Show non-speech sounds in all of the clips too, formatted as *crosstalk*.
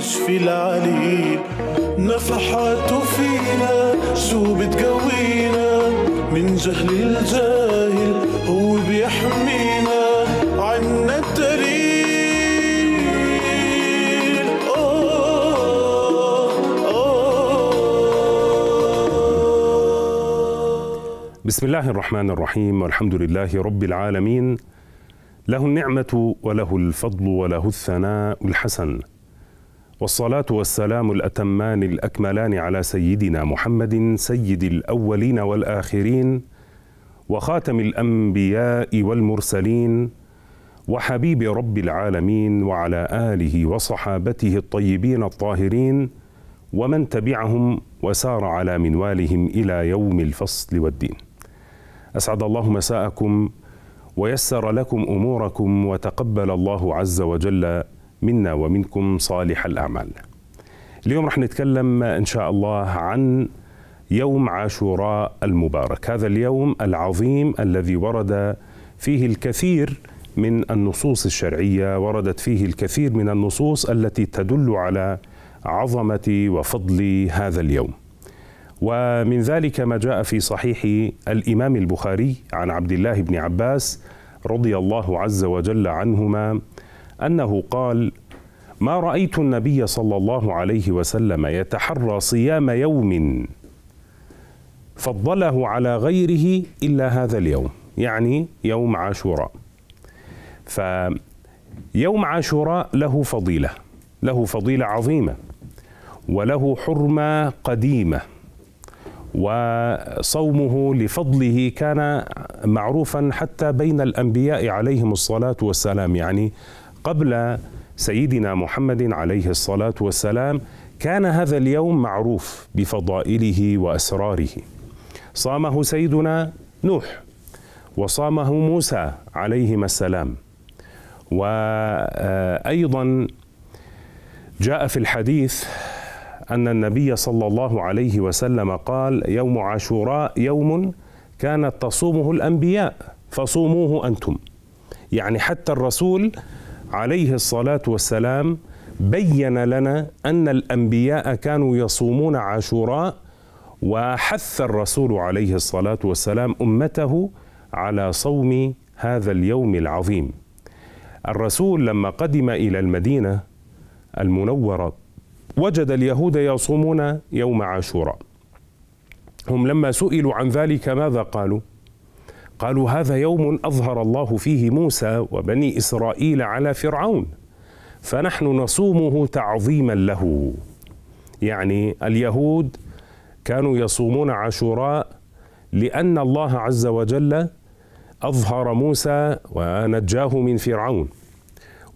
في العليل نفحاته فينا شو بتقوينا من جهل الجاهل هو بيحمينا عنا الدليل بسم الله الرحمن الرحيم والحمد لله رب العالمين له النعمة وله الفضل وله الثناء الحسن والصلاة والسلام الأتمان الأكملان على سيدنا محمد سيد الأولين والآخرين وخاتم الأنبياء والمرسلين وحبيب رب العالمين وعلى آله وصحابته الطيبين الطاهرين ومن تبعهم وسار على منوالهم إلى يوم الفصل والدين أسعد الله مساءكم ويسر لكم أموركم وتقبل الله عز وجل منا ومنكم صالح الأعمال اليوم رح نتكلم إن شاء الله عن يوم عاشوراء المبارك هذا اليوم العظيم الذي ورد فيه الكثير من النصوص الشرعية وردت فيه الكثير من النصوص التي تدل على عظمة وفضل هذا اليوم ومن ذلك ما جاء في صحيح الإمام البخاري عن عبد الله بن عباس رضي الله عز وجل عنهما انه قال ما رايت النبي صلى الله عليه وسلم يتحرى صيام يوم فضله على غيره الا هذا اليوم يعني يوم عاشوراء فيوم عاشوراء له فضيله له فضيله عظيمه وله حرمه قديمه وصومه لفضله كان معروفا حتى بين الانبياء عليهم الصلاه والسلام يعني قبل سيدنا محمد عليه الصلاه والسلام كان هذا اليوم معروف بفضائله واسراره صامه سيدنا نوح وصامه موسى عليهما السلام وايضا جاء في الحديث ان النبي صلى الله عليه وسلم قال يوم عاشوراء يوم كانت تصومه الانبياء فصوموه انتم يعني حتى الرسول عليه الصلاة والسلام بين لنا أن الأنبياء كانوا يصومون عاشوراء وحث الرسول عليه الصلاة والسلام أمته على صوم هذا اليوم العظيم الرسول لما قدم إلى المدينة المنورة وجد اليهود يصومون يوم عاشوراء هم لما سئلوا عن ذلك ماذا قالوا؟ قالوا هذا يوم اظهر الله فيه موسى وبني اسرائيل على فرعون فنحن نصومه تعظيما له يعني اليهود كانوا يصومون عاشوراء لان الله عز وجل اظهر موسى ونجاه من فرعون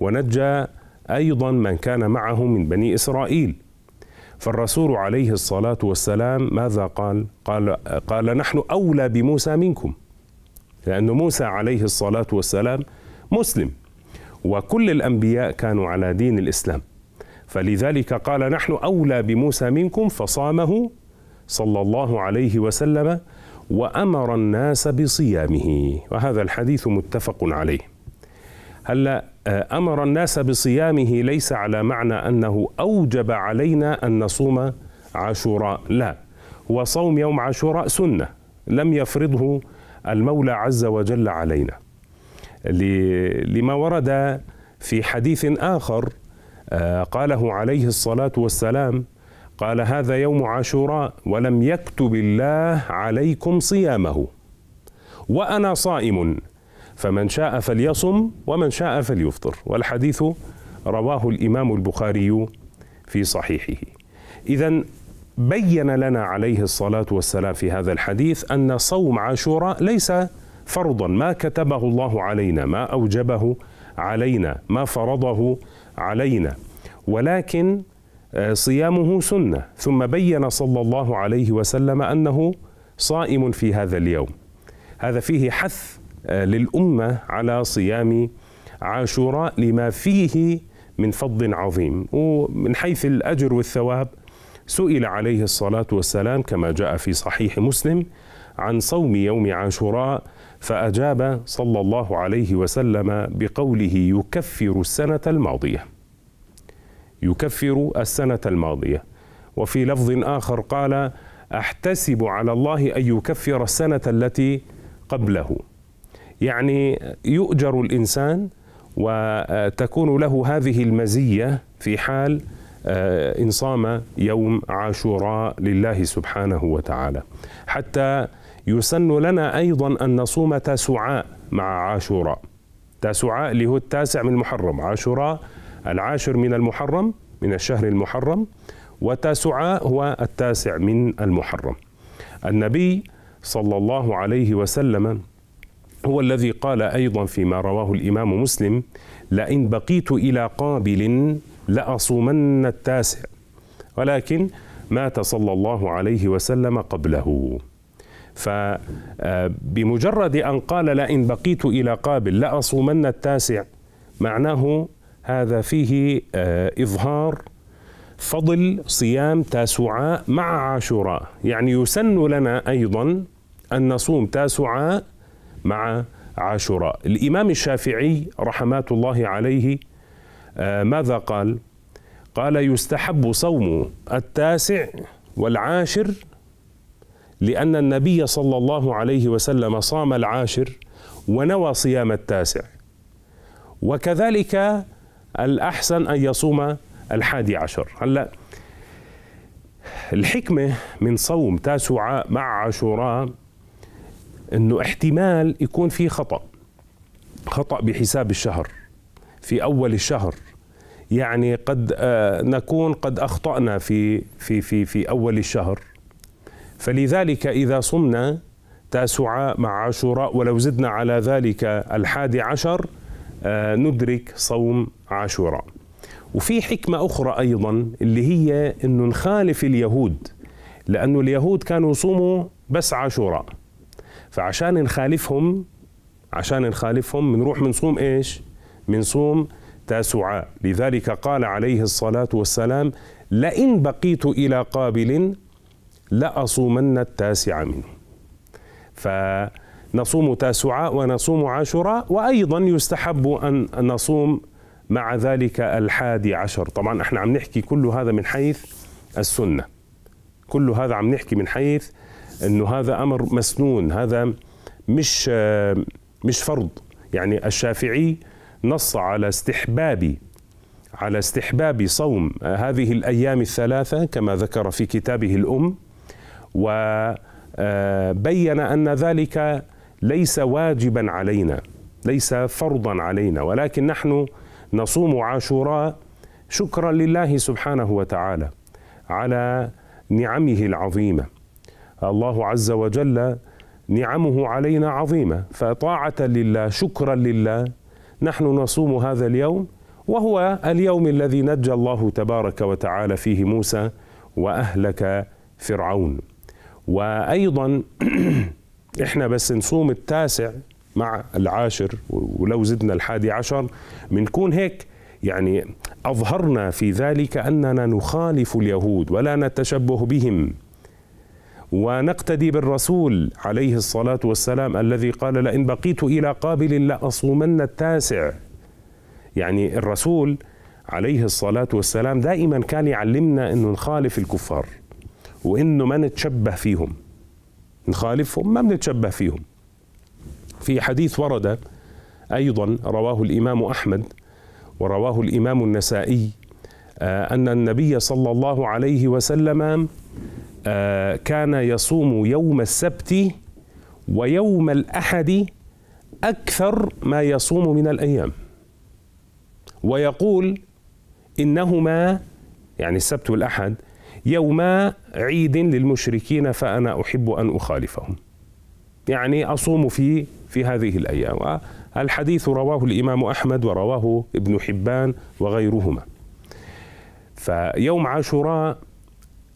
ونجى ايضا من كان معه من بني اسرائيل فالرسول عليه الصلاه والسلام ماذا قال؟ قال قال نحن اولى بموسى منكم لأن موسى عليه الصلاة والسلام مسلم وكل الأنبياء كانوا على دين الإسلام فلذلك قال نحن أولى بموسى منكم فصامه صلى الله عليه وسلم وأمر الناس بصيامه وهذا الحديث متفق عليه هلا آه، أمر الناس بصيامه ليس على معنى أنه أوجب علينا أن نصوم عاشوراء لا هو صوم يوم عاشوراء سنة لم يفرضه المولى عز وجل علينا لما ورد في حديث آخر آه، قاله عليه الصلاة والسلام قال هذا يوم عاشوراء ولم يكتب الله عليكم صيامه وأنا صائم فمن شاء فليصم ومن شاء فليفطر والحديث رواه الإمام البخاري في صحيحه إذا بين لنا عليه الصلاه والسلام في هذا الحديث ان صوم عاشوراء ليس فرضا ما كتبه الله علينا ما اوجبه علينا ما فرضه علينا ولكن آه، صيامه سنه ثم بين صلى الله عليه وسلم انه صائم في هذا اليوم هذا فيه حث آه، للامه على صيام عاشوراء لما فيه من فضل عظيم ومن حيث الاجر والثواب سئل عليه الصلاة والسلام كما جاء في صحيح مسلم عن صوم يوم عاشوراء فأجاب صلى الله عليه وسلم بقوله يكفر السنة الماضية يكفر السنة الماضية وفي لفظ آخر قال أحتسب على الله أن يكفر السنة التي قبله يعني يؤجر الإنسان وتكون له هذه المزية في حال آه، إن صام يوم عاشوراء لله سبحانه وتعالى حتى يسن لنا أيضا أن نصوم تاسعاء مع عاشوراء تاسعاء اللي هو التاسع من المحرم عاشوراء العاشر من المحرم من الشهر المحرم وتاسعاء هو التاسع من المحرم النبي صلى الله عليه وسلم هو الذي قال أيضا فيما رواه الإمام مسلم لئن بقيت إلى قابل لأصومن التاسع ولكن مات صلى الله عليه وسلم قبله فبمجرد آه، أن قال لئن بقيت إلى قابل لأصومن التاسع معناه هذا فيه آه، إظهار فضل صيام تاسعاء مع عاشوراء يعني يسن لنا أيضا أن نصوم تاسعاء مع عاشوراء الإمام الشافعي رحمات الله عليه آه، ماذا قال؟ قال يستحب صوم التاسع والعاشر لأن النبي صلى الله عليه وسلم صام العاشر ونوى صيام التاسع وكذلك الأحسن أن يصوم الحادي عشر هلأ الحكمة من صوم تاسعاء مع عاشوراء أنه احتمال يكون في خطأ خطأ بحساب الشهر في اول الشهر يعني قد آه، نكون قد اخطانا في في في في اول الشهر فلذلك اذا صمنا تاسعاء مع عاشوراء ولو زدنا على ذلك الحادي عشر آه، ندرك صوم عاشوراء وفي حكمة أخرى أيضا اللي هي أنه نخالف اليهود لأنه اليهود كانوا يصوموا بس عاشوراء فعشان نخالفهم عشان نخالفهم بنروح بنصوم إيش من صوم تاسعاء لذلك قال عليه الصلاة والسلام لئن بقيت إلى قابل لأصومن التاسع منه فنصوم تاسعاء ونصوم عاشوراء وأيضا يستحب أن نصوم مع ذلك الحادي عشر طبعا احنا عم نحكي كل هذا من حيث السنة كل هذا عم نحكي من حيث انه هذا امر مسنون هذا مش مش فرض يعني الشافعي نص على استحباب على استحباب صوم هذه الايام الثلاثه كما ذكر في كتابه الام وبين آه، ان ذلك ليس واجبا علينا ليس فرضا علينا ولكن نحن نصوم عاشوراء شكرا لله سبحانه وتعالى على نعمه العظيمه الله عز وجل نعمه علينا عظيمه فطاعه لله شكرا لله نحن نصوم هذا اليوم وهو اليوم الذي نجى الله تبارك وتعالى فيه موسى واهلك فرعون وايضا *clears throat* احنا بس نصوم التاسع مع العاشر ولو زدنا الحادي عشر بنكون هيك يعني اظهرنا في ذلك اننا نخالف اليهود ولا نتشبه بهم ونقتدي بالرسول عليه الصلاه والسلام الذي قال لئن بقيت الى قابل لاصومن التاسع يعني الرسول عليه الصلاه والسلام دائما كان يعلمنا انه نخالف الكفار وانه ما نتشبه فيهم نخالفهم ما بنتشبه فيهم في حديث ورد ايضا رواه الامام احمد ورواه الامام النسائي آه، ان النبي صلى الله عليه وسلم آه، كان يصوم يوم السبت ويوم الأحد أكثر ما يصوم من الأيام ويقول إنهما يعني السبت والأحد يوما عيد للمشركين فأنا أحب أن أخالفهم يعني أصوم في في هذه الأيام الحديث رواه الإمام أحمد ورواه ابن حبان وغيرهما فيوم عاشوراء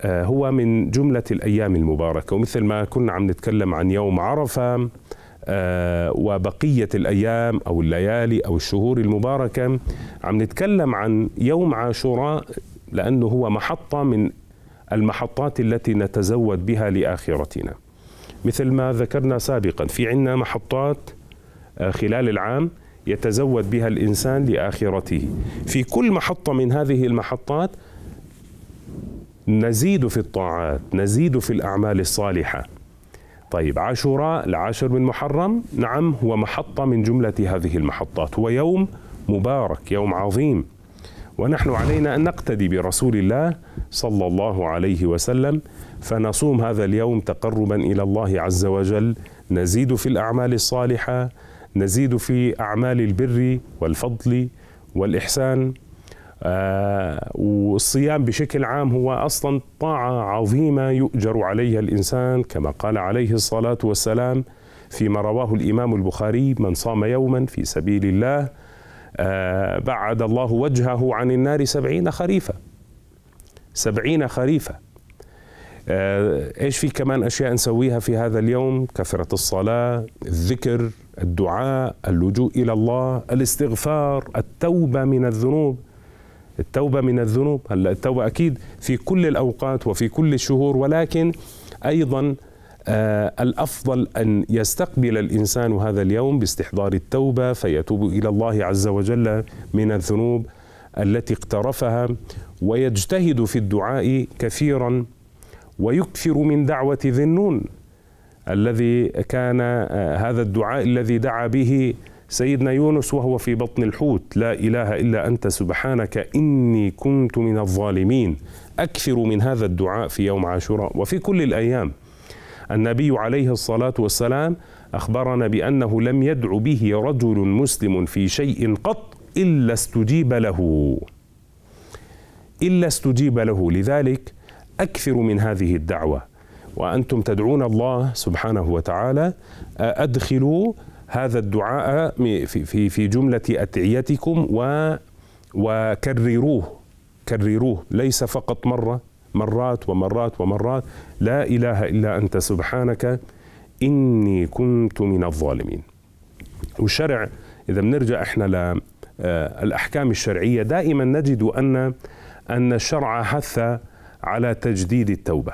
آه، هو من جملة الأيام المباركة ومثل ما كنا عم نتكلم عن يوم عرفة آه، وبقية الأيام أو الليالي أو الشهور المباركة عم نتكلم عن يوم عاشوراء لأنه هو محطة من المحطات التي نتزود بها لآخرتنا مثل ما ذكرنا سابقا في عندنا محطات آه، خلال العام يتزود بها الإنسان لآخرته في كل محطة من هذه المحطات نزيد في الطاعات نزيد في الأعمال الصالحة طيب عاشوراء العاشر من محرم نعم هو محطة من جملة هذه المحطات هو يوم مبارك يوم عظيم ونحن علينا أن نقتدي برسول الله صلى الله عليه وسلم فنصوم هذا اليوم تقربا إلى الله عز وجل نزيد في الأعمال الصالحة نزيد في أعمال البر والفضل والإحسان آه، والصيام بشكل عام هو اصلا طاعه عظيمه يؤجر عليها الانسان كما قال عليه الصلاه والسلام فيما رواه الامام البخاري من صام يوما في سبيل الله آه، بعد الله وجهه عن النار سبعين خريفا سبعين خريفا آه، ايش في كمان اشياء نسويها في هذا اليوم كثره الصلاه الذكر الدعاء اللجوء الى الله الاستغفار التوبه من الذنوب التوبة من الذنوب هلا التوبة أكيد في كل الأوقات وفي كل الشهور ولكن أيضا آه، الافضل ان يستقبل الانسان هذا اليوم باستحضار التوبه فيتوب الى الله عز وجل من الذنوب التي اقترفها ويجتهد في الدعاء كثيرا ويكثر من دعوه ذي النون الذي كان آه، هذا الدعاء الذي دعا به سيدنا يونس وهو في بطن الحوت لا اله الا انت سبحانك اني كنت من الظالمين اكثر من هذا الدعاء في يوم عاشوراء وفي كل الايام النبي عليه الصلاه والسلام اخبرنا بانه لم يدع به رجل مسلم في شيء قط الا استجيب له الا استجيب له لذلك اكثر من هذه الدعوه وانتم تدعون الله سبحانه وتعالى ادخلوا هذا الدعاء في في جمله اتعيتكم و وكرروه كرروه ليس فقط مره مرات ومرات ومرات لا اله الا انت سبحانك اني كنت من الظالمين والشرع اذا بنرجع احنا للاحكام آه، الشرعيه دائما نجد ان ان الشرع حث على تجديد التوبه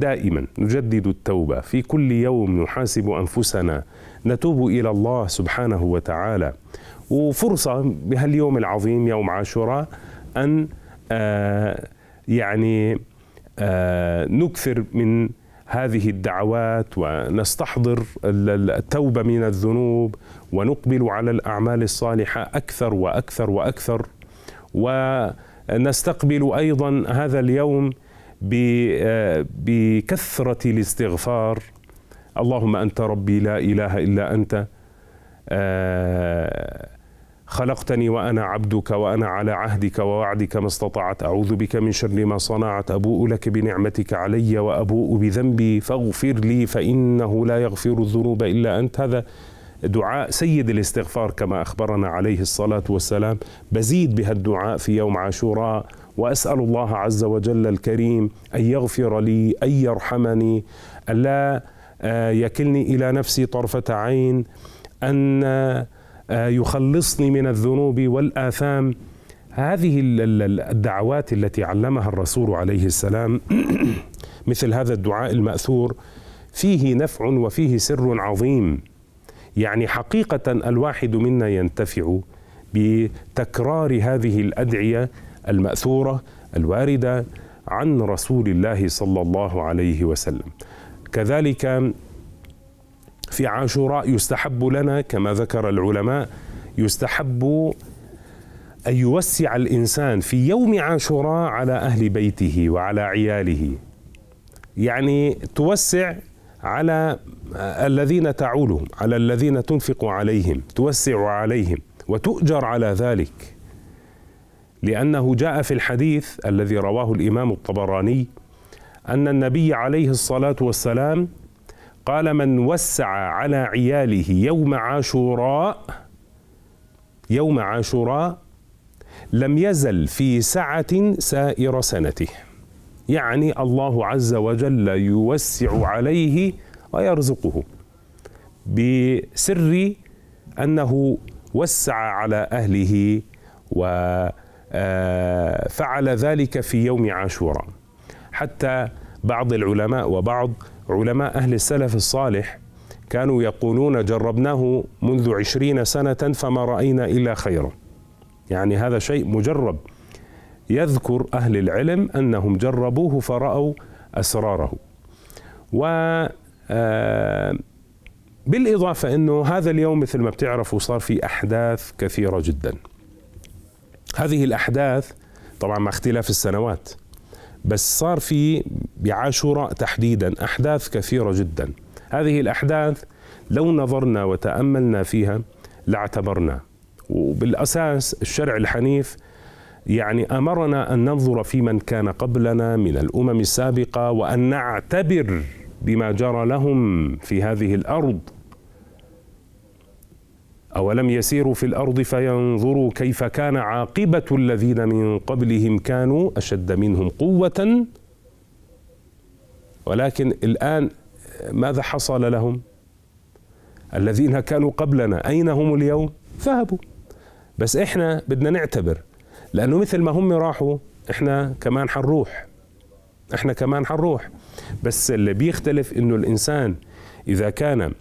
دائما نجدد التوبه في كل يوم نحاسب انفسنا نتوب الى الله سبحانه وتعالى وفرصه بهاليوم العظيم يوم عاشوراء ان آه، يعني آه، نكثر من هذه الدعوات ونستحضر التوبه من الذنوب ونقبل على الاعمال الصالحه اكثر واكثر واكثر ونستقبل ايضا هذا اليوم آه، بكثرة الاستغفار اللهم أنت ربي لا إله إلا أنت آه، خلقتني وأنا عبدك وأنا على عهدك ووعدك ما استطعت أعوذ بك من شر ما صنعت أبوء لك بنعمتك علي وأبوء بذنبي فاغفر لي فإنه لا يغفر الذنوب إلا أنت هذا دعاء سيد الاستغفار كما أخبرنا عليه الصلاة والسلام بزيد بهالدعاء في يوم عاشوراء واسال الله عز وجل الكريم ان يغفر لي ان يرحمني الا آه، يكلني الى نفسي طرفه عين ان آه، يخلصني من الذنوب والاثام هذه الدعوات التي علمها الرسول عليه السلام *clears throat* مثل هذا الدعاء الماثور فيه نفع وفيه سر عظيم يعني حقيقه الواحد منا ينتفع بتكرار هذه الادعيه الماثوره الوارده عن رسول الله صلى الله عليه وسلم كذلك في عاشوراء يستحب لنا كما ذكر العلماء يستحب أن يوسع الإنسان في يوم عاشوراء على أهل بيته وعلى عياله يعني توسع على الذين تعولهم على الذين تنفق عليهم توسع عليهم وتؤجر على ذلك لأنه جاء في الحديث الذي رواه الإمام الطبراني أن النبي عليه الصلاة والسلام قال من وسع على عياله يوم عاشوراء يوم عاشوراء لم يزل في سعة سائر سنته يعني الله عز وجل يوسع عليه ويرزقه بسر انه وسع على اهله و آه، فعل ذلك في يوم عاشوراء حتى بعض العلماء وبعض علماء أهل السلف الصالح كانوا يقولون جربناه منذ عشرين سنة فما رأينا إلا خيرا يعني هذا شيء مجرب يذكر أهل العلم أنهم جربوه فرأوا أسراره و آه، بالإضافة أنه هذا اليوم مثل ما بتعرفوا صار في أحداث كثيرة جداً هذه الاحداث طبعا مع اختلاف السنوات بس صار في بعاشوراء تحديدا احداث كثيره جدا هذه الاحداث لو نظرنا وتاملنا فيها لاعتبرنا وبالاساس الشرع الحنيف يعني امرنا ان ننظر في من كان قبلنا من الامم السابقه وان نعتبر بما جرى لهم في هذه الارض أولم يسيروا في الأرض فينظروا كيف كان عاقبة الذين من قبلهم كانوا أشد منهم قوة ولكن الآن ماذا حصل لهم؟ الذين كانوا قبلنا أين هم اليوم؟ ذهبوا بس إحنا بدنا نعتبر لأنه مثل ما هم راحوا إحنا كمان حنروح إحنا كمان حنروح بس اللي بيختلف إنه الإنسان إذا كان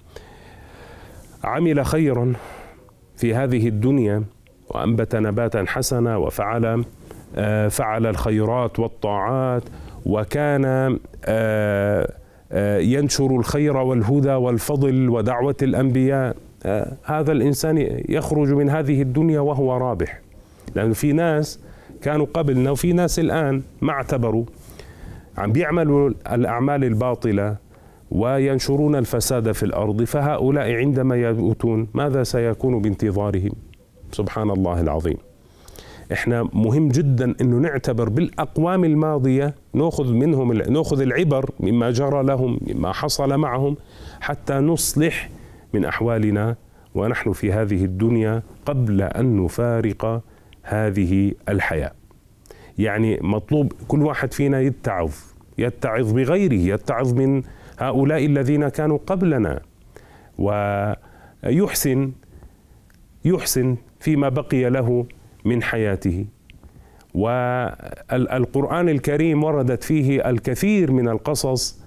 عمل خيرا في هذه الدنيا وأنبت نباتا حسنا وفعل آه، فعل الخيرات والطاعات وكان آه، آه، ينشر الخير والهدى والفضل ودعوة الأنبياء هذا الإنسان يخرج من هذه الدنيا وهو رابح لأنه في ناس كانوا قبلنا وفي ناس الآن ما اعتبروا عم بيعملوا الأعمال الباطلة وينشرون الفساد في الارض فهؤلاء عندما يموتون ماذا سيكون بانتظارهم؟ سبحان الله العظيم. احنا مهم جدا انه نعتبر بالاقوام الماضيه ناخذ منهم ناخذ العبر مما جرى لهم مما حصل معهم حتى نصلح من احوالنا ونحن في هذه الدنيا قبل ان نفارق هذه الحياه. يعني مطلوب كل واحد فينا يتعظ يتعظ بغيره يتعظ من هؤلاء الذين كانوا قبلنا ويحسن يحسن فيما بقي له من حياته والقرآن الكريم وردت فيه الكثير من القصص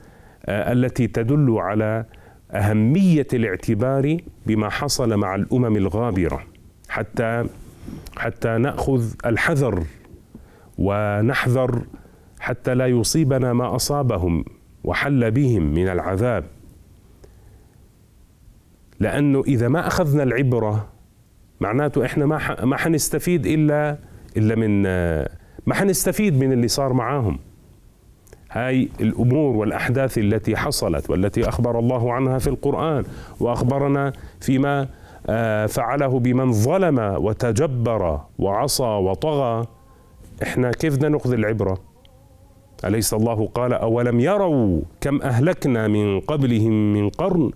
آه، التي تدل على أهمية الاعتبار بما حصل مع الأمم الغابرة حتى حتى نأخذ الحذر ونحذر حتى لا يصيبنا ما أصابهم وحل بهم من العذاب لانه اذا ما اخذنا العبره معناته احنا ما ما حنستفيد الا الا من ما حنستفيد من اللي صار معاهم هاي الامور والاحداث التي حصلت والتي اخبر الله عنها في القران واخبرنا فيما آه، فعله بمن ظلم وتجبر وعصى وطغى احنا كيف بدنا ناخذ العبره أليس الله قال أولم يروا كم أهلكنا من قبلهم من قرن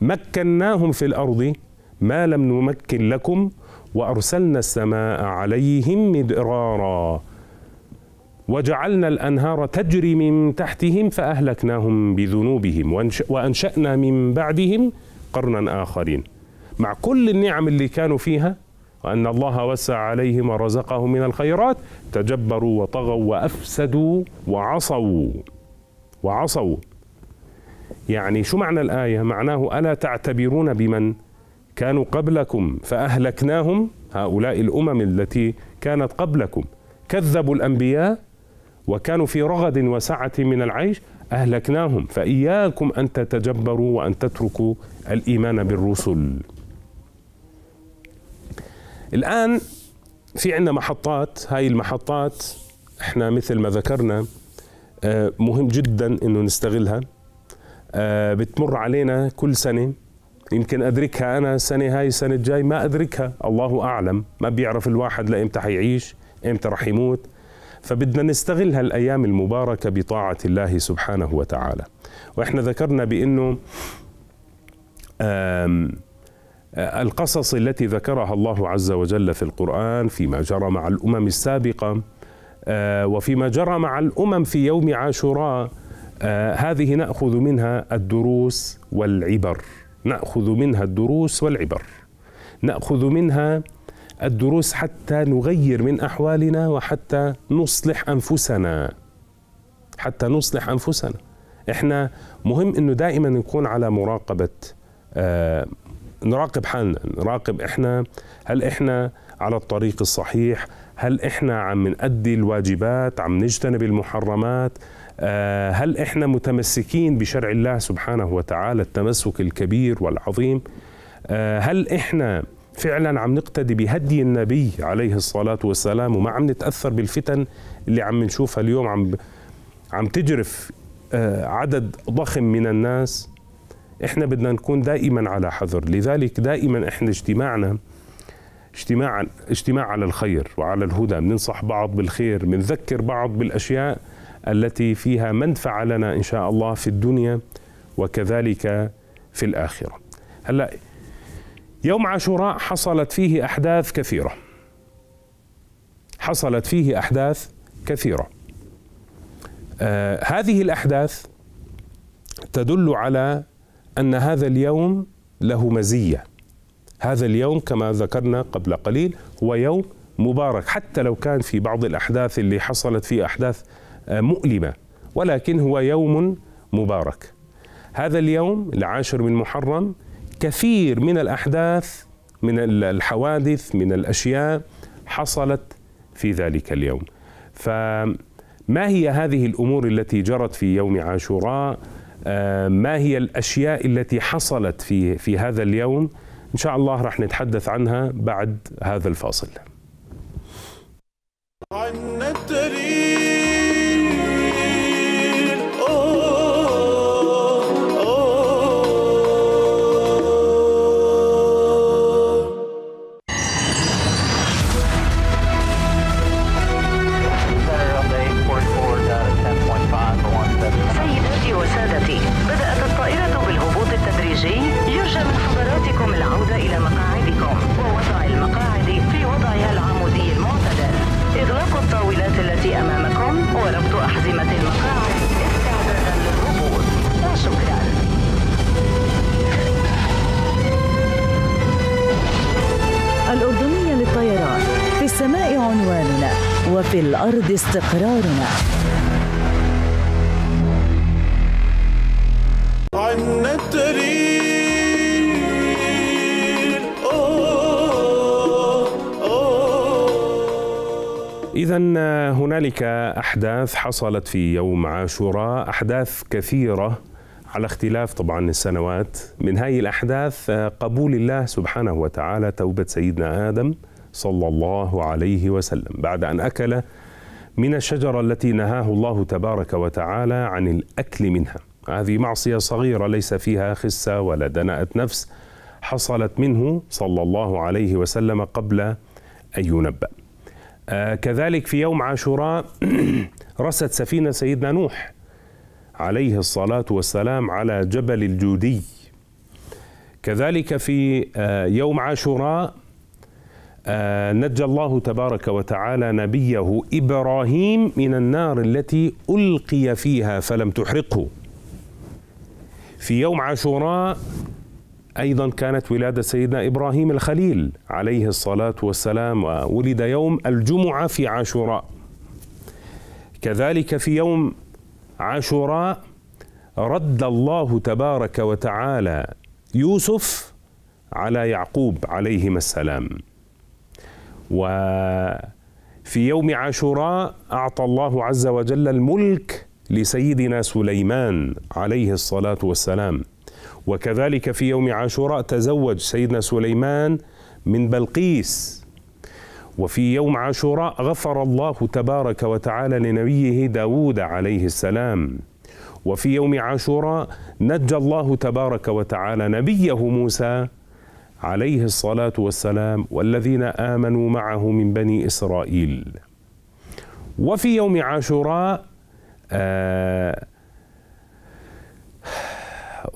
مكناهم في الأرض ما لم نمكن لكم وأرسلنا السماء عليهم مدرارا وجعلنا الأنهار تجري من تحتهم فأهلكناهم بذنوبهم وأنشأنا من بعدهم قرنا آخرين مع كل النعم اللي كانوا فيها وأن الله وسع عليهم ورزقهم من الخيرات تجبروا وطغوا وأفسدوا وعصوا وعصوا يعني شو معنى الآية؟ معناه ألا تعتبرون بمن كانوا قبلكم فأهلكناهم هؤلاء الأمم التي كانت قبلكم كذبوا الأنبياء وكانوا في رغد وسعة من العيش أهلكناهم فإياكم أن تتجبروا وأن تتركوا الإيمان بالرسل الآن في عندنا محطات هاي المحطات احنا مثل ما ذكرنا آه، مهم جدا انه نستغلها آه، بتمر علينا كل سنه يمكن ادركها انا السنه هاي السنه الجاي ما ادركها الله اعلم ما بيعرف الواحد لامتى حيعيش امتى رح يموت فبدنا نستغل هالايام المباركه بطاعه الله سبحانه وتعالى واحنا ذكرنا بانه القصص التي ذكرها الله عز وجل في القرآن فيما جرى مع الأمم السابقة آه، وفيما جرى مع الأمم في يوم عاشوراء آه، هذه نأخذ منها الدروس والعبر نأخذ منها الدروس والعبر نأخذ منها الدروس حتى نغير من أحوالنا وحتى نصلح أنفسنا حتى نصلح أنفسنا احنا مهم انه دائما نكون على مراقبة آه، نراقب حالنا نراقب احنا هل احنا على الطريق الصحيح هل احنا عم نأدي الواجبات عم نجتنب المحرمات آه، هل احنا متمسكين بشرع الله سبحانه وتعالى التمسك الكبير والعظيم آه، هل احنا فعلا عم نقتدي بهدي النبي عليه الصلاة والسلام وما عم نتأثر بالفتن اللي عم نشوفها اليوم عم عم تجرف آه، عدد ضخم من الناس احنا بدنا نكون دائما على حذر لذلك دائما احنا اجتماعنا اجتماع اجتماع على الخير وعلى الهدى بننصح بعض بالخير بنذكر بعض بالاشياء التي فيها منفعه لنا ان شاء الله في الدنيا وكذلك في الاخره هلا يوم عاشوراء حصلت فيه احداث كثيره حصلت فيه احداث كثيره آه هذه الاحداث تدل على أن هذا اليوم له مزية هذا اليوم كما ذكرنا قبل قليل هو يوم مبارك حتى لو كان في بعض الأحداث اللي حصلت في أحداث آه، مؤلمة ولكن هو يوم مبارك هذا اليوم العاشر من محرم كثير من الأحداث من الحوادث من الأشياء حصلت في ذلك اليوم فما هي هذه الأمور التي جرت في يوم عاشوراء آه، ما هي الاشياء التي حصلت في في هذا اليوم ان شاء الله راح نتحدث عنها بعد هذا الفاصل عن التاريخ في الأرض استقرارنا عنا إذا هنالك أحداث حصلت في يوم عاشوراء أحداث كثيرة على اختلاف طبعا السنوات من هذه الأحداث قبول الله سبحانه وتعالى توبة سيدنا آدم صلى الله عليه وسلم بعد أن أكل من الشجرة التي نهاه الله تبارك وتعالى عن الأكل منها هذه معصية صغيرة ليس فيها خسة ولا دناءة نفس حصلت منه صلى الله عليه وسلم قبل أن ينبأ آه، كذلك في يوم عاشوراء *clears throat* رست سفينة سيدنا نوح عليه الصلاة والسلام على جبل الجودي كذلك في آه، يوم عاشوراء آه، نجى الله تبارك وتعالى نبيه ابراهيم من النار التي القي فيها فلم تحرقه. في يوم عاشوراء ايضا كانت ولاده سيدنا ابراهيم الخليل عليه الصلاه والسلام ولد يوم الجمعه في عاشوراء. كذلك في يوم عاشوراء رد الله تبارك وتعالى يوسف على يعقوب عليهما السلام. وفي يوم عاشوراء أعطى الله عز وجل الملك لسيدنا سليمان عليه الصلاة والسلام وكذلك في يوم عاشوراء تزوج سيدنا سليمان من بلقيس وفي يوم عاشوراء غفر الله تبارك وتعالى لنبيه داود عليه السلام وفي يوم عاشوراء نجى الله تبارك وتعالى نبيه موسى عليه الصلاة والسلام والذين آمنوا معه من بني إسرائيل وفي يوم عاشوراء آه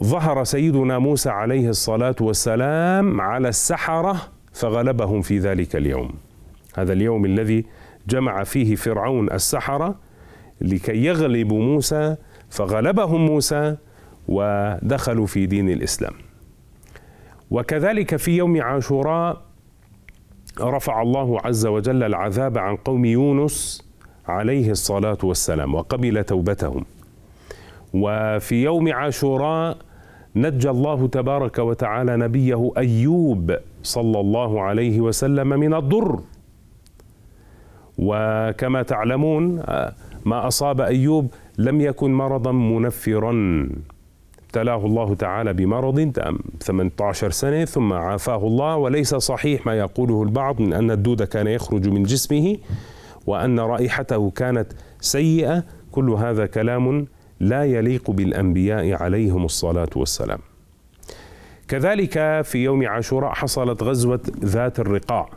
ظهر سيدنا موسى عليه الصلاة والسلام على السحرة فغلبهم في ذلك اليوم هذا اليوم الذي جمع فيه فرعون السحرة لكي يغلبوا موسى فغلبهم موسى ودخلوا في دين الإسلام وكذلك في يوم عاشوراء رفع الله عز وجل العذاب عن قوم يونس عليه الصلاه والسلام وقبل توبتهم وفي يوم عاشوراء نجى الله تبارك وتعالى نبيه ايوب صلى الله عليه وسلم من الضر وكما تعلمون آه، ما اصاب ايوب لم يكن مرضا منفرا ابتلاه الله تعالى بمرض 18 سنة ثم عافاه الله وليس صحيح ما يقوله البعض من أن الدود كان يخرج من جسمه وأن رائحته كانت سيئة كل هذا كلام لا يليق بالأنبياء عليهم الصلاة والسلام كذلك في يوم عاشوراء حصلت غزوة ذات الرقاع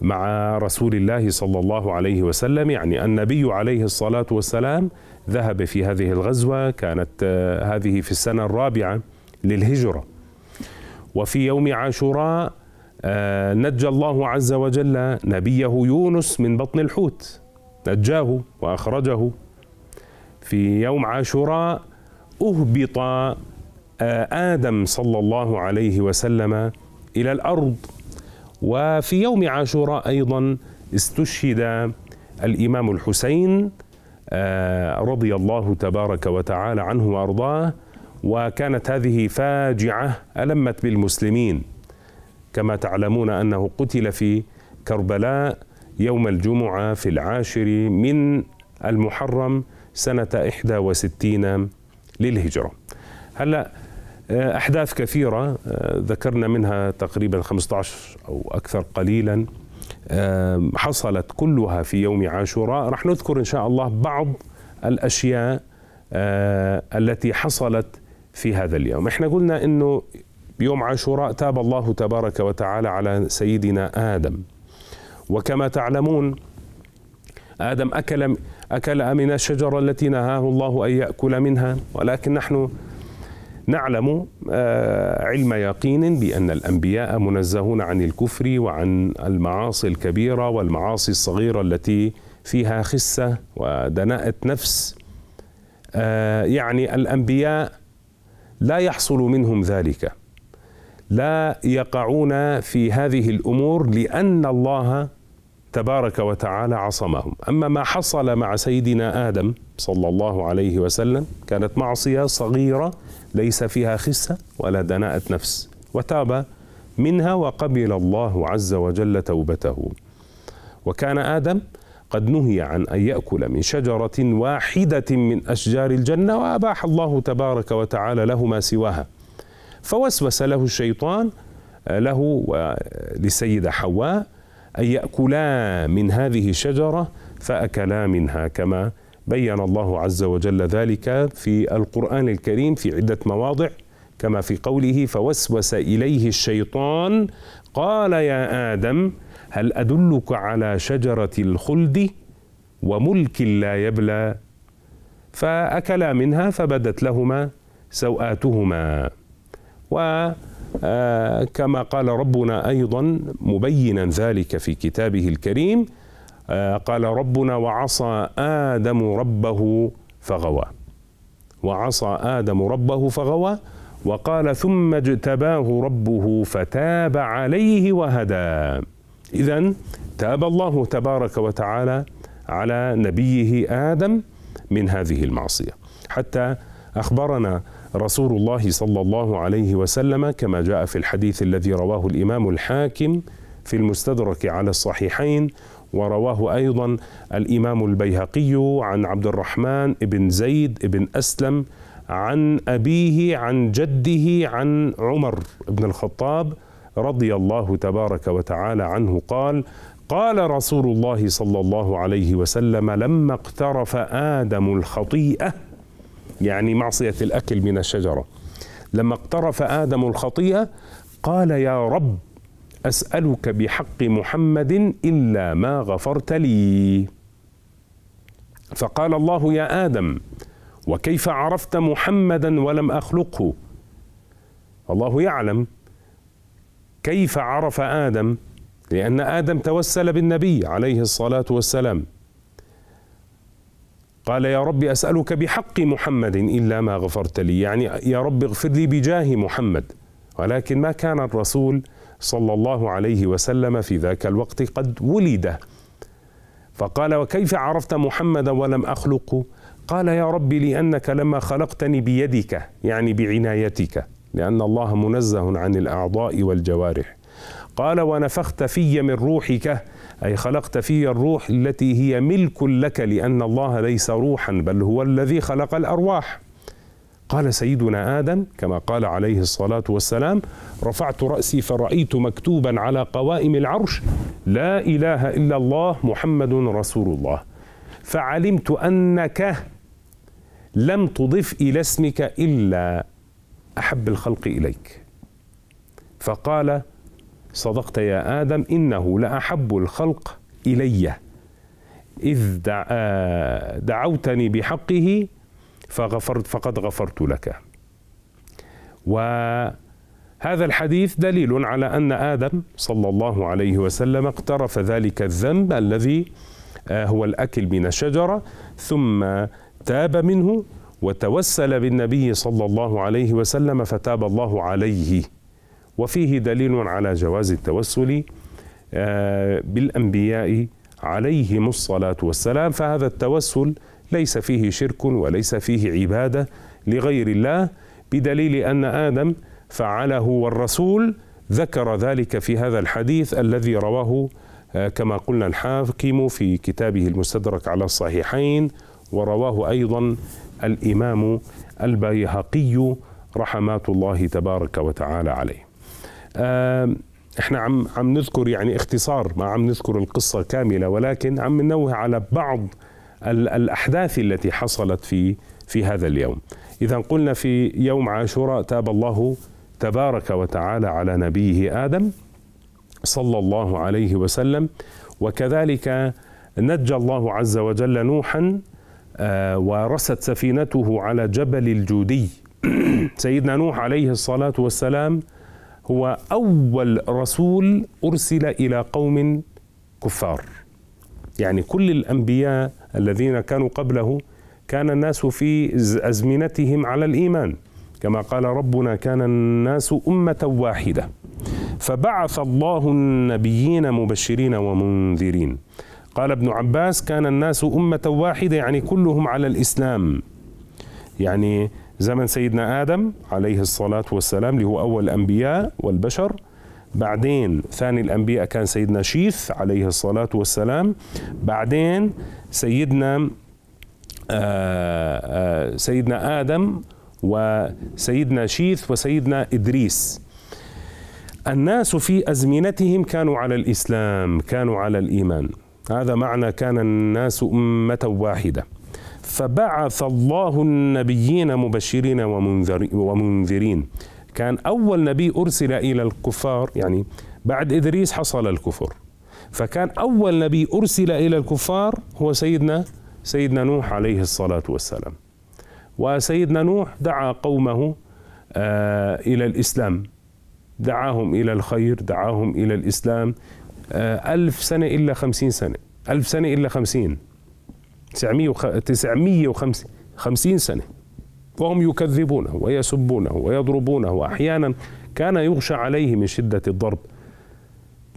مع رسول الله صلى الله عليه وسلم يعني النبي عليه الصلاة والسلام ذهب في هذه الغزوة كانت آه، هذه في السنة الرابعة للهجرة وفي يوم عاشوراء آه، نجى الله عز وجل نبيه يونس من بطن الحوت نجاه وأخرجه في يوم عاشوراء أهبط آه، آدم صلى الله عليه وسلم إلى الأرض وفي يوم عاشوراء أيضا استشهد الإمام الحسين آه، رضي الله تبارك وتعالى عنه وارضاه وكانت هذه فاجعه المت بالمسلمين كما تعلمون انه قتل في كربلاء يوم الجمعه في العاشر من المحرم سنه 61 للهجره. هلا آه، احداث كثيره آه، ذكرنا منها تقريبا 15 او اكثر قليلا حصلت كلها في يوم عاشوراء رح نذكر إن شاء الله بعض الأشياء آه، التي حصلت في هذا اليوم احنا قلنا أنه يوم عاشوراء تاب الله تبارك وتعالى على سيدنا آدم وكما تعلمون آدم أكل أكل من الشجرة التي نهاه الله أن يأكل منها ولكن نحن نعلم آه، علم يقين بأن الأنبياء منزهون عن الكفر وعن المعاصي الكبيرة والمعاصي الصغيرة التي فيها خسة ودناءة نفس آه، يعني الأنبياء لا يحصل منهم ذلك لا يقعون في هذه الأمور لأن الله تبارك وتعالى عصمهم أما ما حصل مع سيدنا آدم صلى الله عليه وسلم كانت معصية صغيرة ليس فيها خسة ولا دناءة نفس وتاب منها وقبل الله عز وجل توبته وكان آدم قد نهي عن أن يأكل من شجرة واحدة من أشجار الجنة وأباح الله تبارك وتعالى له ما سواها فوسوس له الشيطان له ولسيدة حواء أن يأكلا من هذه الشجرة فأكلا منها كما بين الله عز وجل ذلك في القرآن الكريم في عدة مواضع كما في قوله فوسوس إليه الشيطان قال يا آدم هل أدلك على شجرة الخلد وملك لا يبلى فأكلا منها فبدت لهما سوآتهما و آه، كما قال ربنا ايضا مبينا ذلك في كتابه الكريم آه، قال ربنا وعصى ادم ربه فغوى وعصى ادم ربه فغوى وقال ثم اجتباه ربه فتاب عليه وهدى اذا تاب الله تبارك وتعالى على نبيه ادم من هذه المعصيه حتى اخبرنا رسول الله صلى الله عليه وسلم كما جاء في الحديث الذي رواه الامام الحاكم في المستدرك على الصحيحين ورواه ايضا الامام البيهقي عن عبد الرحمن بن زيد بن اسلم عن ابيه عن جده عن عمر بن الخطاب رضي الله تبارك وتعالى عنه قال قال رسول الله صلى الله عليه وسلم لما اقترف ادم الخطيئه يعني معصية الأكل من الشجرة لما اقترف آدم الخطيئة قال يا رب أسألك بحق محمد إلا ما غفرت لي فقال الله يا آدم وكيف عرفت محمدا ولم أخلقه الله يعلم كيف عرف آدم لأن آدم توسل بالنبي عليه الصلاة والسلام قال يا رب أسألك بحق محمد إلا ما غفرت لي يعني يا رب اغفر لي بجاه محمد ولكن ما كان الرسول صلى الله عليه وسلم في ذاك الوقت قد ولد فقال وكيف عرفت محمدا ولم أخلقه قال يا رب لأنك لما خلقتني بيدك يعني بعنايتك لأن الله منزه عن الأعضاء والجوارح قال ونفخت في من روحك أي خلقت في الروح التي هي ملك لك لأن الله ليس روحا بل هو الذي خلق الأرواح قال سيدنا آدم كما قال عليه الصلاة والسلام رفعت رأسي فرأيت مكتوبا على قوائم العرش لا إله إلا الله محمد رسول الله فعلمت أنك لم تضف إلى اسمك إلا أحب الخلق إليك فقال صدقت يا آدم إنه لأحب الخلق إلي إذ دعوتني بحقه فغفرت فقد غفرت لك وهذا الحديث دليل على أن آدم صلى الله عليه وسلم اقترف ذلك الذنب الذي آه، هو الأكل من الشجرة ثم تاب منه وتوسل بالنبي صلى الله عليه وسلم فتاب الله عليه وفيه دليل على جواز التوسل آه، بالأنبياء عليهم الصلاة والسلام فهذا التوسل ليس فيه شرك وليس فيه عبادة لغير الله بدليل أن آدم فعله والرسول ذكر ذلك في هذا الحديث الذي رواه آه، كما قلنا الحاكم في كتابه المستدرك على الصحيحين ورواه أيضا الإمام البيهقي رحمات الله تبارك وتعالى عليه احنا عم عم نذكر يعني اختصار ما عم نذكر القصه كامله ولكن عم ننوه على بعض الاحداث التي حصلت في في هذا اليوم. اذا قلنا في يوم عاشوراء تاب الله تبارك وتعالى على نبيه ادم صلى الله عليه وسلم وكذلك نجى الله عز وجل نوحا آه، ورست سفينته على جبل الجودي *clears throat* سيدنا نوح عليه الصلاه والسلام هو أول رسول أرسل إلى قوم كفار يعني كل الأنبياء الذين كانوا قبله كان الناس في أزمنتهم على الإيمان كما قال ربنا كان الناس أمة واحدة فبعث الله النبيين مبشرين ومنذرين قال ابن عباس كان الناس أمة واحدة يعني كلهم على الإسلام يعني زمن سيدنا آدم عليه الصلاة والسلام اللي هو أول الأنبياء والبشر بعدين ثاني الأنبياء كان سيدنا شيث عليه الصلاة والسلام بعدين سيدنا آآ آه، آآ آه، سيدنا آدم وسيدنا شيث وسيدنا إدريس الناس في أزمنتهم كانوا على الإسلام كانوا على الإيمان هذا معنى كان الناس أمة واحدة فبعث الله النبيين مبشرين ومنذرين كان أول نبي أرسل إلى الكفار يعني بعد إدريس حصل الكفر فكان أول نبي أرسل إلى الكفار هو سيدنا سيدنا نوح عليه الصلاة والسلام وسيدنا نوح دعا قومه آه، إلى الإسلام دعاهم إلى الخير دعاهم إلى الإسلام آه، ألف سنة إلا خمسين سنة ألف سنة إلا خمسين 950 سنة وهم يكذبونه ويسبونه ويضربونه وأحيانا كان يغشى عليه من شدة الضرب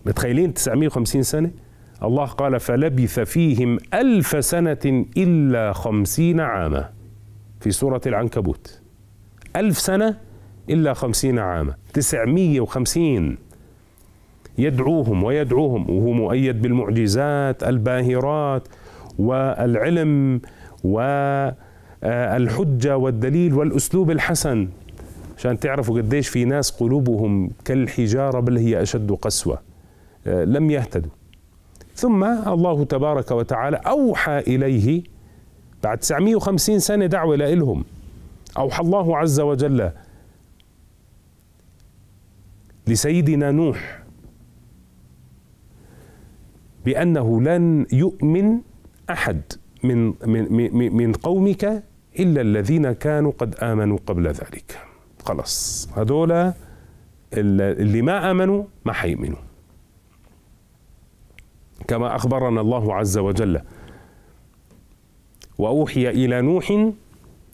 متخيلين 950 سنة الله قال فلبث فيهم ألف سنة إلا خمسين عاما في سورة العنكبوت ألف سنة إلا خمسين عاما تسعمية وخمسين يدعوهم ويدعوهم وهو مؤيد بالمعجزات الباهرات والعلم والحجة آه، والدليل والأسلوب الحسن عشان تعرفوا قديش في ناس قلوبهم كالحجارة بل هي أشد قسوة آه، لم يهتدوا ثم الله تبارك وتعالى أوحى إليه بعد 950 سنة دعوة لهم أوحى الله عز وجل لسيدنا نوح بأنه لن يؤمن احد من من من قومك الا الذين كانوا قد امنوا قبل ذلك خلاص هذول اللي ما امنوا ما حيؤمنوا كما اخبرنا الله عز وجل واوحي الى نوح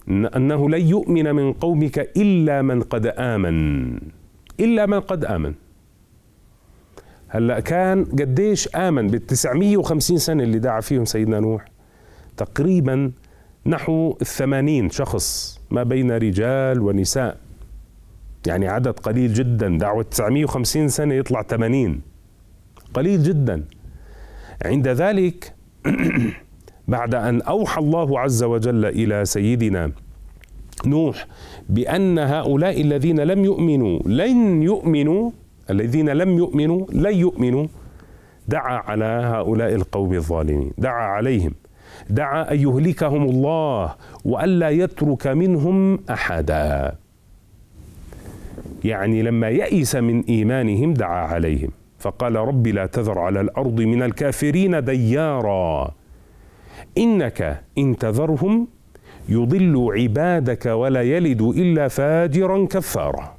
انه لن يؤمن من قومك الا من قد امن الا من قد امن هلا كان قديش امن بال 950 سنه اللي دعا فيهم سيدنا نوح تقريبا نحو الثمانين شخص ما بين رجال ونساء يعني عدد قليل جدا دعوة 950 سنة يطلع 80 قليل جدا عند ذلك *clears throat* بعد أن أوحى الله عز وجل إلى سيدنا نوح بأن هؤلاء الذين لم يؤمنوا لن يؤمنوا الذين لم يؤمنوا لن يؤمنوا دعا على هؤلاء القوم الظالمين دعا عليهم دعا أن يهلكهم الله وألا يترك منهم أحدا يعني لما يئس من إيمانهم دعا عليهم فقال رب لا تذر على الأرض من الكافرين ديارا إنك إن تذرهم يضل عبادك ولا يلد إلا فاجرا كفارا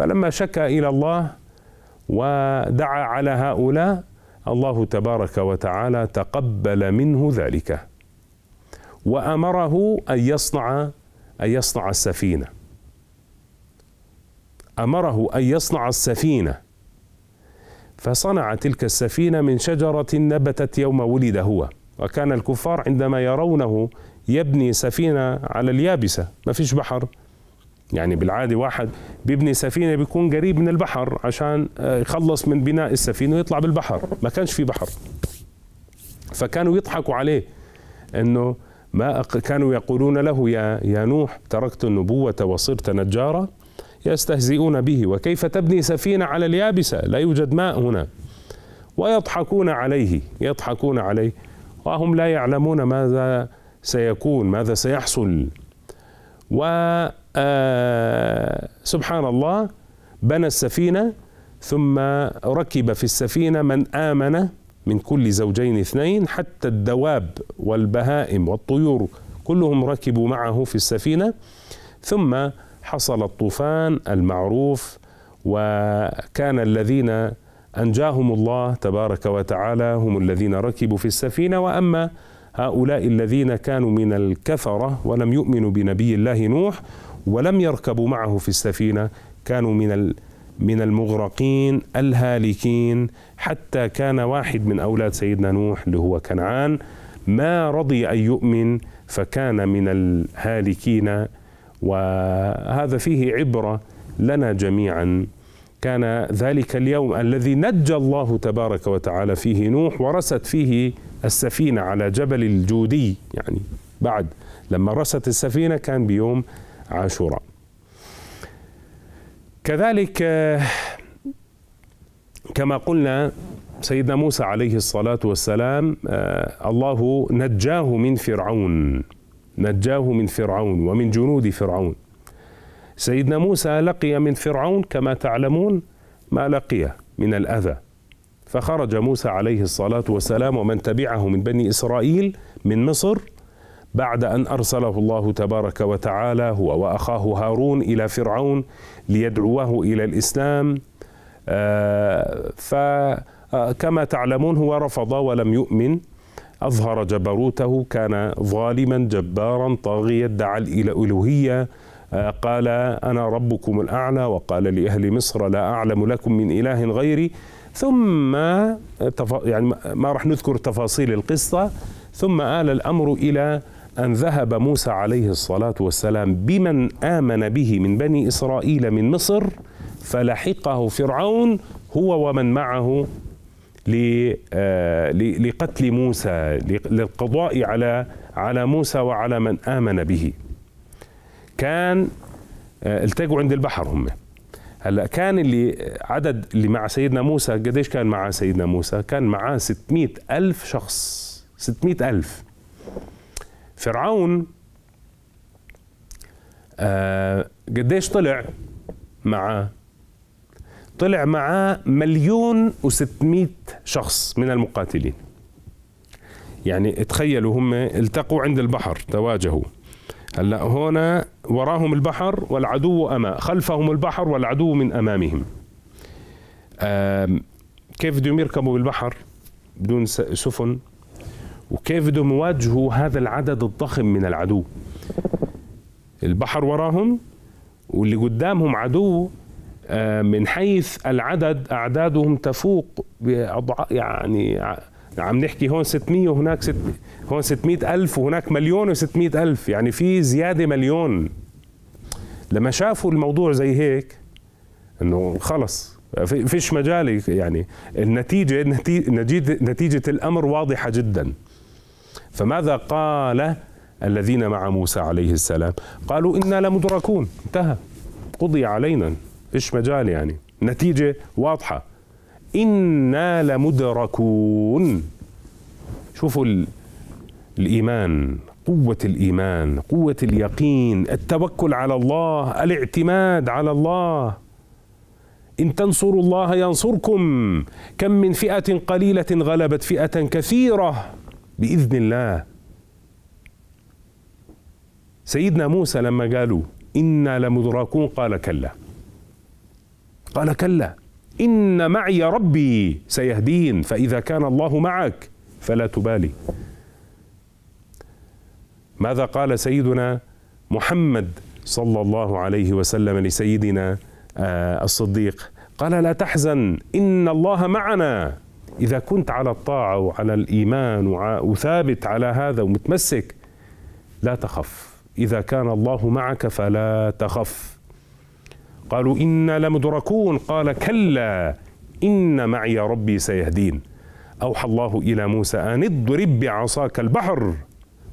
فلما شكا الى الله ودعا على هؤلاء الله تبارك وتعالى تقبل منه ذلك وامره ان يصنع ان يصنع السفينه امره ان يصنع السفينه فصنع تلك السفينه من شجره نبتت يوم ولد هو وكان الكفار عندما يرونه يبني سفينه على اليابسه ما فيش بحر يعني بالعادة واحد بيبني سفينة بيكون قريب من البحر عشان آه، يخلص من بناء السفينة ويطلع بالبحر ما كانش في بحر فكانوا يضحكوا عليه أنه ما كانوا يقولون له يا, يا نوح تركت النبوة وصرت نجارا يستهزئون به وكيف تبني سفينة على اليابسة لا يوجد ماء هنا ويضحكون عليه يضحكون عليه وهم لا يعلمون ماذا سيكون ماذا سيحصل و آه، سبحان الله بنى السفينة ثم ركب في السفينة من آمن من كل زوجين اثنين حتى الدواب والبهائم والطيور كلهم ركبوا معه في السفينة ثم حصل الطوفان المعروف وكان الذين أنجاهم الله تبارك وتعالى هم الذين ركبوا في السفينة وأما هؤلاء الذين كانوا من الكفرة ولم يؤمنوا بنبي الله نوح ولم يركبوا معه في السفينه كانوا من من المغرقين الهالكين حتى كان واحد من اولاد سيدنا نوح اللي هو كنعان ما رضي ان يؤمن فكان من الهالكين وهذا فيه عبره لنا جميعا كان ذلك اليوم الذي نجى الله تبارك وتعالى فيه نوح ورست فيه السفينه على جبل الجودي يعني بعد لما رست السفينه كان بيوم عاشوراء كذلك كما قلنا سيدنا موسى عليه الصلاة والسلام الله نجاه من فرعون نجاه من فرعون ومن جنود فرعون سيدنا موسى لقي من فرعون كما تعلمون ما لقي من الأذى فخرج موسى عليه الصلاة والسلام ومن تبعه من بني إسرائيل من مصر بعد ان ارسله الله تبارك وتعالى هو واخاه هارون الى فرعون ليدعوه الى الاسلام آه، فكما آه، تعلمون هو رفض ولم يؤمن اظهر جبروته كان ظالما جبارا طاغيا دعا الالوهيه آه، قال انا ربكم الاعلى وقال لاهل مصر لا اعلم لكم من اله غيري ثم يعني ما راح نذكر تفاصيل القصه ثم آل الأمر إلى أن ذهب موسى عليه الصلاة والسلام بمن آمن به من بني إسرائيل من مصر فلحقه فرعون هو ومن معه آه، لقتل موسى للقضاء على على موسى وعلى من آمن به كان آه، التقوا عند البحر هم هلا كان اللي عدد اللي مع سيدنا موسى قديش كان مع سيدنا موسى كان معاه 600 ألف شخص 600 ألف فرعون آه قديش طلع معاه طلع معاه مليون وستمائة شخص من المقاتلين يعني تخيلوا هم التقوا عند البحر تواجهوا هلا هنا وراهم البحر والعدو أمام خلفهم البحر والعدو من أمامهم آه كيف بدهم يركبوا بالبحر بدون سفن وكيف بدهم يواجهوا هذا العدد الضخم من العدو البحر وراهم واللي قدامهم عدو آه، من حيث العدد أعدادهم تفوق يعني عم نحكي هون 600 وهناك ست هون 600 ألف وهناك مليون و600 ألف يعني في زيادة مليون لما شافوا الموضوع زي هيك انه خلص فيش مجال يعني النتيجة نتيجة الأمر واضحة جداً فماذا قال الذين مع موسى عليه السلام قالوا إنا لمدركون انتهى قضي علينا إيش مجال يعني نتيجة واضحة إنا لمدركون شوفوا الإيمان قوة الإيمان قوة اليقين التوكل على الله الاعتماد على الله إن تنصروا الله ينصركم كم من فئة قليلة غلبت فئة كثيرة باذن الله سيدنا موسى لما قالوا انا لمدركون قال كلا قال كلا ان معي ربي سيهدين فاذا كان الله معك فلا تبالي ماذا قال سيدنا محمد صلى الله عليه وسلم لسيدنا آه، الصديق قال لا تحزن ان الله معنا إذا كنت على الطاعة وعلى الإيمان وثابت على هذا ومتمسك لا تخف إذا كان الله معك فلا تخف قالوا إنا لمدركون قال كلا إن معي ربي سيهدين أوحى الله إلى موسى أن اضرب بعصاك البحر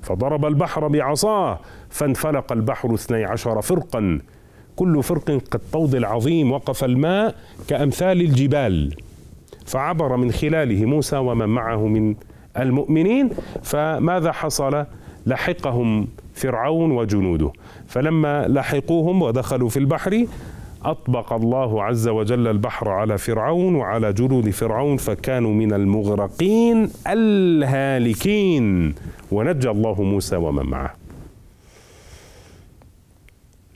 فضرب البحر بعصاه فانفلق البحر اثني عشر فرقا كل فرق كالطود العظيم وقف الماء كأمثال الجبال فعبر من خلاله موسى ومن معه من المؤمنين فماذا حصل لحقهم فرعون وجنوده فلما لحقوهم ودخلوا في البحر أطبق الله عز وجل البحر على فرعون وعلى جنود فرعون فكانوا من المغرقين الهالكين ونجى الله موسى ومن معه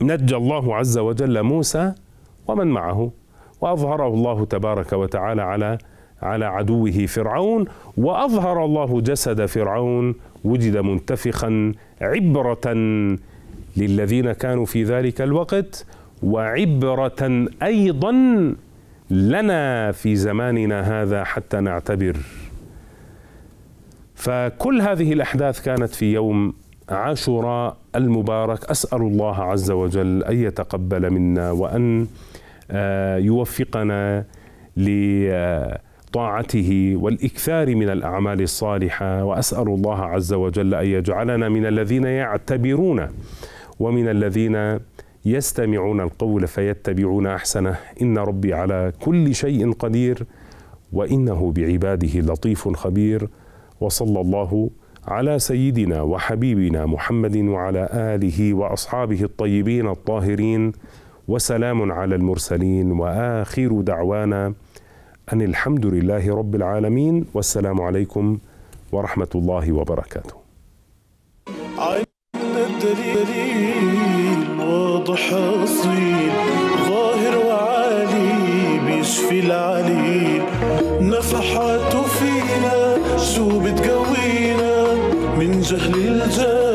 نجى الله عز وجل موسى ومن معه واظهره الله تبارك وتعالى على على عدوه فرعون واظهر الله جسد فرعون وجد منتفخا عبره للذين كانوا في ذلك الوقت وعبره ايضا لنا في زماننا هذا حتى نعتبر فكل هذه الاحداث كانت في يوم عاشوراء المبارك اسال الله عز وجل ان يتقبل منا وان آه، يوفقنا لطاعته والاكثار من الاعمال الصالحه واسال الله عز وجل ان يجعلنا من الذين يعتبرون ومن الذين يستمعون القول فيتبعون احسنه ان ربي على كل شيء قدير وانه بعباده لطيف خبير وصلى الله على سيدنا وحبيبنا محمد وعلى اله واصحابه الطيبين الطاهرين وسلام على المرسلين واخر دعوانا ان الحمد لله رب العالمين والسلام عليكم ورحمه الله وبركاته. عين الدليل واضح اصيل ظاهر وعالي بيشفي العليل نفحاته فينا شو بتقوينا من جهل الجهل